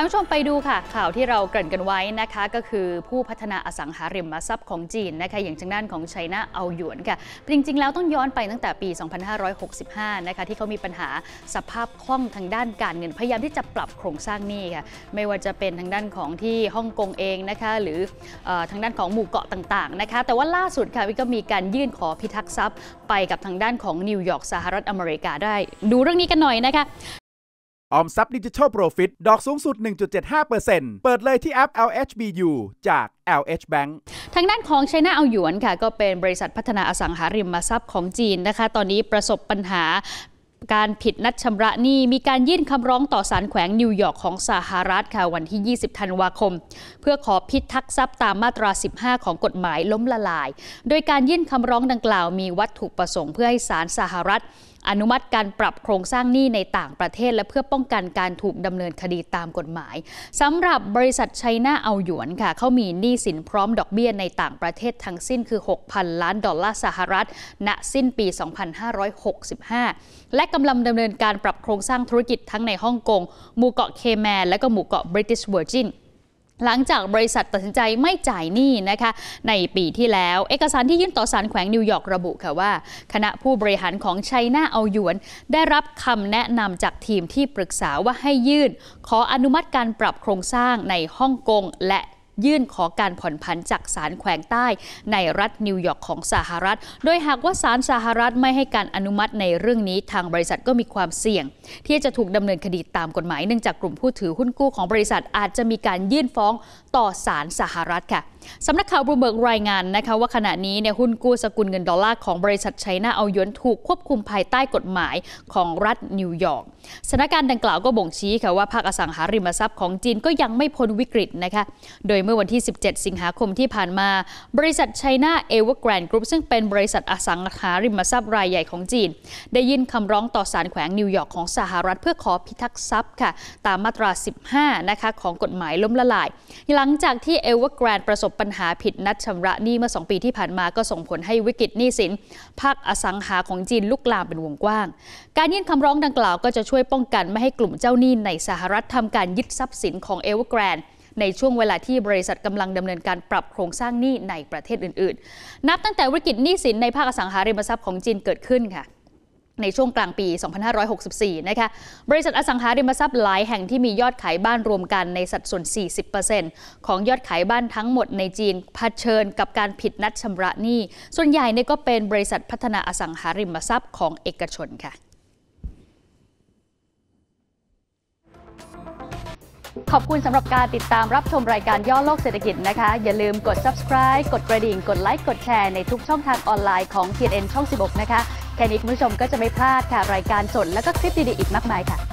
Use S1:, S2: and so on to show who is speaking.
S1: คผู้ชมไปดูค่ะข่าวที่เราเกริ่นกันไว้นะคะ ก็คือผู้พัฒนาอสังหาริมทรัพย์ของจีนนะคะอย่างทางด้านของไชน่าเอาหยวนค่ะ จริงๆ แล้วต้องย้อนไปตั้งแต่ปี 2565 นะคะ ที่เขามีปัญหาสภาพคล่องทางด้านการเงินพยายามที่จะปรับโครงสร้างหนี้ค่ะไม่ว่าจะเป็นทางด้านของที่ฮ่องกงเองนะคะ หรืออทางด้านของหมู่เกาะต่าง ๆนะคะ แต่ว่าล่าสุดค่ะก็มีการยื่นขอพิทักษ์ทรัพย์ไปกับทางด้านของนิวยอร์กสหรัฐอเมริกาได้ ดูเรื่องนี้กันหน่อยนะคะออมทรัพย์ดิจิทัลโปรฟิต ดอกสูงสุด 1.75%เปิดเลยที่แอป LHBU จาก LH Bank ทางด้านของ China เอาหยวนค่ะ ก็เป็นบริษัทพัฒนาอสังหาริมทรัพย์ของจีนนะคะ ตอนนี้ประสบปัญหาการผิดนัดชำระหนี้ มีการยื่นคำร้องต่อศาลแขวงนิวยอร์กของสหรัฐค่ะวันที่ 20 ธันวาคม เพื่อขอพิทักษ์ทรัพย์ตามมาตรา 15 ของกฎหมายล้มละลาย โดยการยื่นคำร้องดังกล่าวมีวัตถุประสงค์เพื่อให้ศาลสหรัฐอนุมัติการปรับโครงสร้างหนี้ในต่างประเทศและเพื่อป้องกันการถูกดำเนินคดีตามกฎหมายสำหรับบริษัทไชน่าเอาหยวนค่ะ เขามีหนี้สินพร้อมดอกเบี้ยในต่างประเทศทั้งสิ้นคือ 6,000 ล้านดอลลาร์สหรัฐ ณสิ้นปี 2565 และกำลังดำเนินการปรับโครงสร้างธุรกิจทั้งในฮ่องกงหมู่เกาะเคแมนและก็หมู่เกาะบริติชเวอร์จินหลังจากบริษัทตัดสินใจไม่จ่ายหนี้นะคะ ในปีที่แล้ว เอกสารที่ยื่นต่อศาลแขวงนิวยอร์กระบุค่ะว่า คณะผู้บริหารของไชน่าเอาหยวนได้รับคำแนะนำจากทีมที่ปรึกษาว่าให้ยื่น ขออนุมัติการปรับโครงสร้างในฮ่องกงและยื่นขอการผ่อนผันจากศาลแขวงใต้ ในรัฐนิวยอร์กของสหรัฐ โดยหากว่าศาลสหรัฐไม่ให้การอนุมัติในเรื่องนี้ทางบริษัทก็มีความเสี่ยง ที่จะถูกดำเนินคดีตามกฎหมายเนื่องจากกลุ่มผู้ถือหุ้นกู้ของบริษัทอาจจะมีการยื่นฟ้องต่อศาลสหรัฐค่ะสำนักข่าวบลูเบิร์กรายงานนะคะว่าขณะนี้ในหุ้นกู้สกุลเงินดอลลาร์ของบริษัทไชน่าเอายนถูกควบคุมภายใต้กฎหมายของรัฐนิวยอร์กสถานการณ์ดังกล่าวก็บ่งชี้ค่ะว่าภาคอสังหาริมทรัพย์ของจีนก็ยังไม่พ้นวิกฤตนะคะ โดยเมื่อวันที่ 17 สิงหาคมที่ผ่านมา บริษัทไชน่าเอเวอร์แกรนด์กรุ๊ปซึ่งเป็นบริษัทอสังหาริมทรัพย์รายใหญ่ของจีน ได้ยื่นคำร้องต่อศาลแขวงนิวยอร์กของสหรัฐ เพื่อขอพิทักษ์ทรัพย์ค่ะตามมาตรา 15 นะคะของกฎหมายล้มละลาย หลังจากที่เอเวอร์แกรนด์ประสบปัญหาผิดนัดชำระหนี้เมื่อ 2 ปีที่ผ่านมา ก็ส่งผลให้วิกฤตหนี้สิน ภาคอสังหาของจีนลุกลามเป็นวงกว้าง การยื่นคำร้องดังกล่าวก็จะช่วยป้องกันไม่ให้กลุ่มเจ้าหนี้ในสหรัฐทำการยึดทรัพย์สินของเอเวอร์แกรนด์ในช่วงเวลาที่บริษัทกำลังดำเนินการปรับโครงสร้างหนี้ในประเทศอื่น ๆ นับตั้งแต่วิกฤตหนี้สินในภาคอสังหาริมทรัพย์ของจีนเกิดขึ้นค่ะในช่วงกลางปี 2564 นะคะบริษัทอสังหาริมทรัพย์หลายแห่งที่มียอดขายบ้านรวมกันในสัดส่วน 40%ของยอดขายบ้านทั้งหมดในจีนเผชิญกับการผิดนัดชำระหนี้ ส่วนใหญ่เนี่ยก็เป็นบริษัทพัฒนาอสังหาริมทรัพย์ของเอกชนค่ะขอบคุณสำหรับการติดตามรับชมรายการย่อโลกเศรษฐกิจนะคะ อย่าลืมกด subscribe กดกระดิ่ง กดไลค์ กดแชร์ในทุกช่องทางออนไลน์ของ TNN ช่อง 16 นะคะ แค่นี้คุณผู้ชมก็จะไม่พลาดค่ะ รายการสดและก็คลิปดีๆอีกมากมายค่ะ